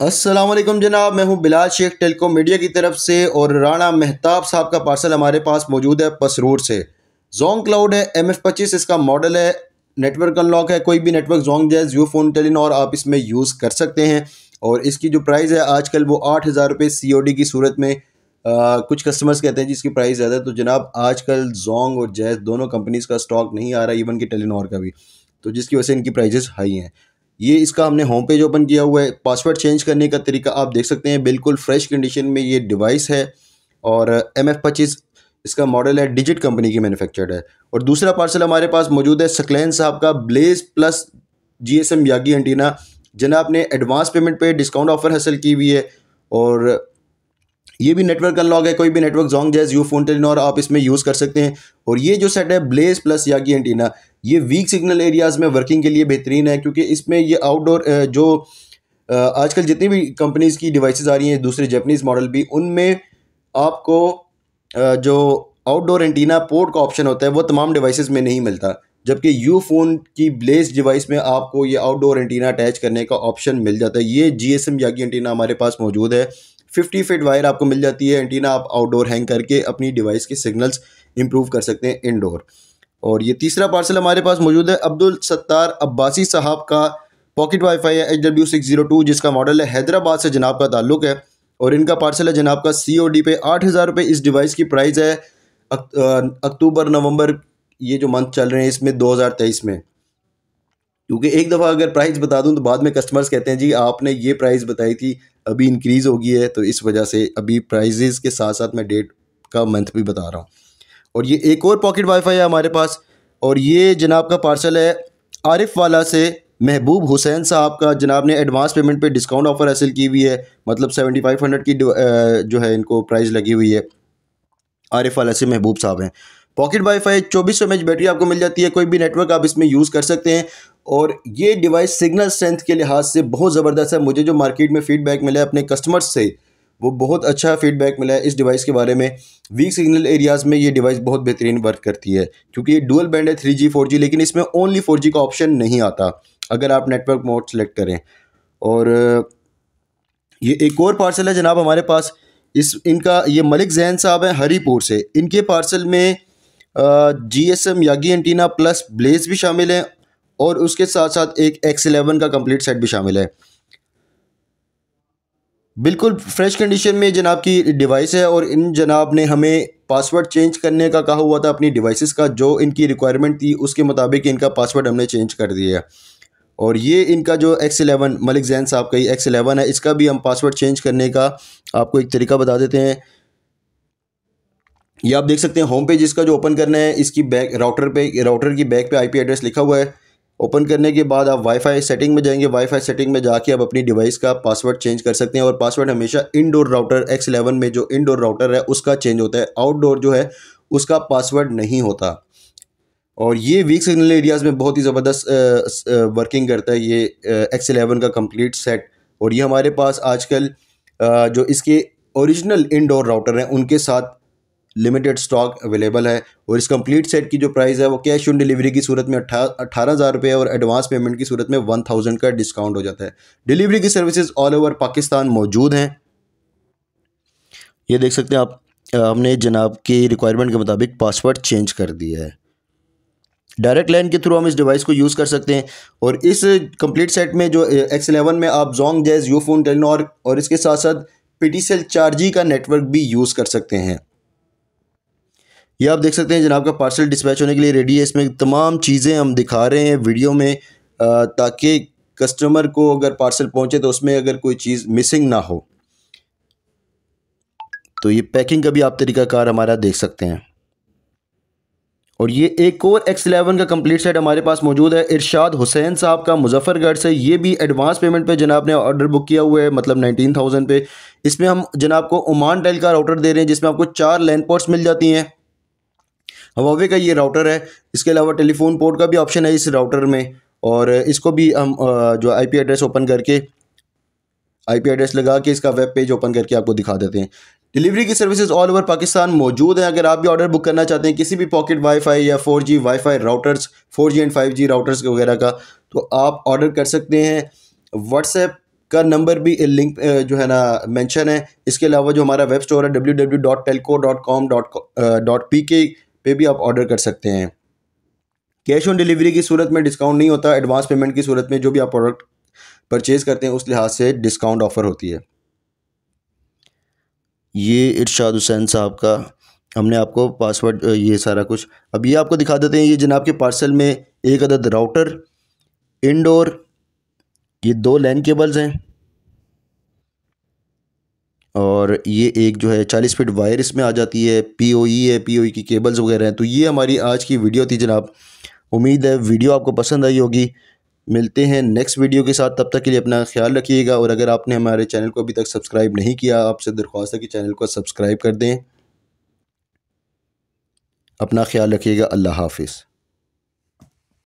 असलम जनाब मैं हूं बिलाल शेख टेलकॉम मीडिया की तरफ से और राणा मेहताब साहब का पार्सल हमारे पास मौजूद है पसरूर से जोंग क्लाउड है एम एफ पच्चीस इसका मॉडल है नेटवर्क अनलॉक है कोई भी नेटवर्क जोंग जैस जियो फोन और आप इसमें यूज़ कर सकते हैं और इसकी जो प्राइस है आजकल वो आठ हज़ार रुपये सी ओ डी की सूरत में आ, कुछ कस्टमर्स कहते हैं जिसकी प्राइस ज़्यादा है तो जनाब आजकल जोंग और जैस दोनों कंपनीज़ का स्टॉक नहीं आ रहा इवन कि टेलिनॉर का भी तो जिसकी वजह से इनकी प्राइजेस हाई हैं ये इसका हमने होम पेज ओपन किया हुआ है पासवर्ड चेंज करने का तरीका आप देख सकते हैं बिल्कुल फ्रेश कंडीशन में ये डिवाइस है और एम एफ पच्चीस इसका मॉडल है डिजिट कंपनी की मैन्युफैक्चर्ड है और दूसरा पार्सल हमारे पास मौजूद है सकलैन साहब का blaze plus G S M Yagi antenna जिन्हें आपने एडवांस पेमेंट पे डिस्काउंट ऑफर हासिल की हुई है और ये भी नेटवर्क अनलॉक है कोई भी network Zong Jazz Ufone Telenor आप इसमें यूज़ कर सकते हैं और ये जो सेट है ब्लेज प्लस यागी एंटीना ये वीक सिग्नल एरियाज़ में वर्किंग के लिए बेहतरीन है क्योंकि इसमें ये आउटडोर जो आजकल जितनी भी कंपनीज़ की डिवाइस आ रही हैं दूसरे जैपनीज़ मॉडल भी उनमें आपको जो आउटडोर एंटीना पोर्ट का ऑप्शन होता है वो तमाम डिवाइसेस में नहीं मिलता जबकि यू फ़ोन की ब्लेस डिवाइस में आपको ये आउटडोर एंटीना अटैच करने का ऑप्शन मिल जाता है ये G S M Yagi antenna हमारे पास मौजूद है 50 फीट वायर आपको मिल जाती है एंटीना आप आउटडोर हैंग करके अपनी डिवाइस के सिग्नल्स इंप्रूव कर सकते हैं इनडोर और ये तीसरा पार्सल हमारे पास मौजूद है अब्दुल सत्तार अब्बासी साहब का पॉकेट वाईफाई है H W six zero two जिसका मॉडल है हैदराबाद से जनाब का ताल्लुक है और इनका पार्सल है जनाब का सी ओ डी पे आठ हज़ार रुपये इस डिवाइस की प्राइस है अक्टूबर नवंबर ये जो मंथ चल रहे हैं इसमें दो हज़ार तेईस में क्योंकि एक दफ़ा अगर प्राइस बता दूं तो बाद में कस्टमर्स कहते हैं जी आपने ये प्राइस बताई थी अभी इंक्रीज़ होगी है तो इस वजह से अभी प्राइजेज़ के साथ साथ मैं डेट का मंथ भी बता रहा हूँ और ये एक और पॉकेट वाईफाई है हमारे पास और ये जनाब का पार्सल है आरिफ वाला से महबूब हुसैन साहब का जनाब ने एडवांस पेमेंट पे डिस्काउंट ऑफर हासिल की हुई है मतलब सेवेंटी फाइव हंड्रेड की जो है इनको प्राइस लगी हुई है आरिफ वाला से महबूब साहब हैं पॉकेट वाईफाई चौबीस सौ एम बैटरी आपको मिल जाती है कोई भी नेटवर्क आप इसमें यूज़ कर सकते हैं और ये डिवाइस सिग्नल स्ट्रेंथ के लिहाज से बहुत ज़बरदस्त है मुझे जो मार्केट में फ़ीडबैक मिला है अपने कस्टमर्स से वो बहुत अच्छा फीडबैक मिला है इस डिवाइस के बारे में वीक सिग्नल एरियाज़ में ये डिवाइस बहुत बेहतरीन वर्क करती है क्योंकि ये डुअल बैंड है थ्री जी फोर जी लेकिन इसमें ओनली फोर जी का ऑप्शन नहीं आता अगर आप नेटवर्क मोड सेलेक्ट करें और ये एक और पार्सल है जनाब हमारे पास इस इनका ये मलिक जैन साहब हैं हरीपुर से इनके पार्सल में G S M Yagi antenna plus blaze भी शामिल हैं और उसके साथ साथ एक एक्स एलेवन का कंप्लीट सेट भी शामिल है बिल्कुल फ्रेश कंडीशन में जनाब की डिवाइस है और इन जनाब ने हमें पासवर्ड चेंज करने का कहा हुआ था अपनी डिवाइसेस का जो इनकी रिक्वायरमेंट थी उसके मुताबिक इनका पासवर्ड हमने चेंज कर दिया है और ये इनका जो एक्स एलेवन मलिक जैन साहब का ही एक्स एलेवन है इसका भी हम पासवर्ड चेंज करने का आपको एक तरीका बता देते हैं ये आप देख सकते हैं होम पेज इसका जो ओपन करना है इसकी बैक राउटर पे राउटर की बैक पे आईपी एड्रेस लिखा हुआ है ओपन करने के बाद आप वाईफाई सेटिंग में जाएंगे वाईफाई सेटिंग में जाके आप अपनी डिवाइस का पासवर्ड चेंज कर सकते हैं और पासवर्ड हमेशा इनडोर राउटर एक्स इलेवन में जो इनडोर राउटर है उसका चेंज होता है आउटडोर जो है उसका पासवर्ड नहीं होता और ये वीक सिग्नल एरियाज़ में बहुत ही ज़बरदस्त वर्किंग करता है ये एक्स इलेवन का कम्प्लीट सेट और ये हमारे पास आजकल जो इसके ओरिजिनल इनडोर राउटर हैं उनके साथ लिमिटेड स्टॉक अवेलेबल है और इस कंप्लीट सेट की जो प्राइस है वो कैश ऑन डिलीवरी की सूरत में अट्ठा अठारह हज़ार रुपये और एडवांस पेमेंट की सूरत में वन थाउजेंड का डिस्काउंट हो जाता है डिलीवरी की सर्विसेज ऑल ओवर पाकिस्तान मौजूद हैं ये देख सकते हैं आप हमने जनाब की रिक्वायरमेंट के मुताबिक पासवर्ड चेंज कर दिया है डायरेक्ट लाइन के थ्रू हम इस डिवाइस को यूज़ कर सकते हैं और इस कंप्लीट सेट में जो एक्स एलेवन में आप जोंग जैज फोन टेलनोर और इसके साथ साथ पी टी सेल चार जी का नेटवर्क भी यूज़ कर सकते हैं ये आप देख सकते हैं जनाब का पार्सल डिस्पैच होने के लिए रेडी है इसमें तमाम चीज़ें हम दिखा रहे हैं वीडियो में ताकि कस्टमर को अगर पार्सल पहुंचे तो उसमें अगर कोई चीज़ मिसिंग ना हो तो ये पैकिंग का भी आप तरीकाकार हमारा देख सकते हैं और ये एक और एक्स एलेवन का कंप्लीट सेट हमारे पास मौजूद है इरशाद हुसैन साहब का मुजफ्फरगढ़ से ये भी एडवांस पेमेंट पे जनाब ने ऑर्डर बुक किया हुआ है मतलब नाइनटीन थाउजेंड पे इसमें हम जनाब को ओमान टाइल का राउटर दे रहे हैं जिसमें आपको चार लैंड पोर्ट्स मिल जाती हैं हवावे का ये राउटर है इसके अलावा टेलीफोन पोर्ट का भी ऑप्शन है इस राउटर में और इसको भी हम जो आईपी एड्रेस ओपन करके आईपी एड्रेस लगा के इसका वेब पेज ओपन करके आपको दिखा देते हैं डिलीवरी की सर्विसेज ऑल ओवर पाकिस्तान मौजूद हैं अगर आप भी ऑर्डर बुक करना चाहते हैं किसी भी पॉकेट वाईफाई या 4G wifi routers 4G and 5G routers वगैरह का तो आप ऑर्डर कर सकते हैं व्हाट्सएप का नंबर भी लिंक जो है ना मेंशन है इसके अलावा जो हमारा वेब स्टोर है W W dot telco dot com dot dot P K पे भी आप ऑर्डर कर सकते हैं कैश ऑन डिलीवरी की सूरत में डिस्काउंट नहीं होता एडवांस पेमेंट की सूरत में जो भी आप प्रोडक्ट परचेज़ करते हैं उस लिहाज से डिस्काउंट ऑफ़र होती है ये इरशाद हुसैन साहब का हमने आपको पासवर्ड ये सारा कुछ अब ये आपको दिखा देते हैं ये जनाब के पार्सल में एक अदद राउटर इनडोर ये दो लैन केबल्स हैं और ये एक जो है चालीस फीट वायर इसमें आ जाती है पी ओ ई है पी ओ ई की केबल्स वगैरह हैं तो ये हमारी आज की वीडियो थी जनाब उम्मीद है वीडियो आपको पसंद आई होगी मिलते हैं नेक्स्ट वीडियो के साथ तब तक के लिए अपना ख्याल रखिएगा और अगर आपने हमारे चैनल को अभी तक सब्सक्राइब नहीं किया आपसे दरख्वास्त है कि चैनल को सब्सक्राइब कर दें अपना ख्याल रखिएगा अल्लाह हाफिज़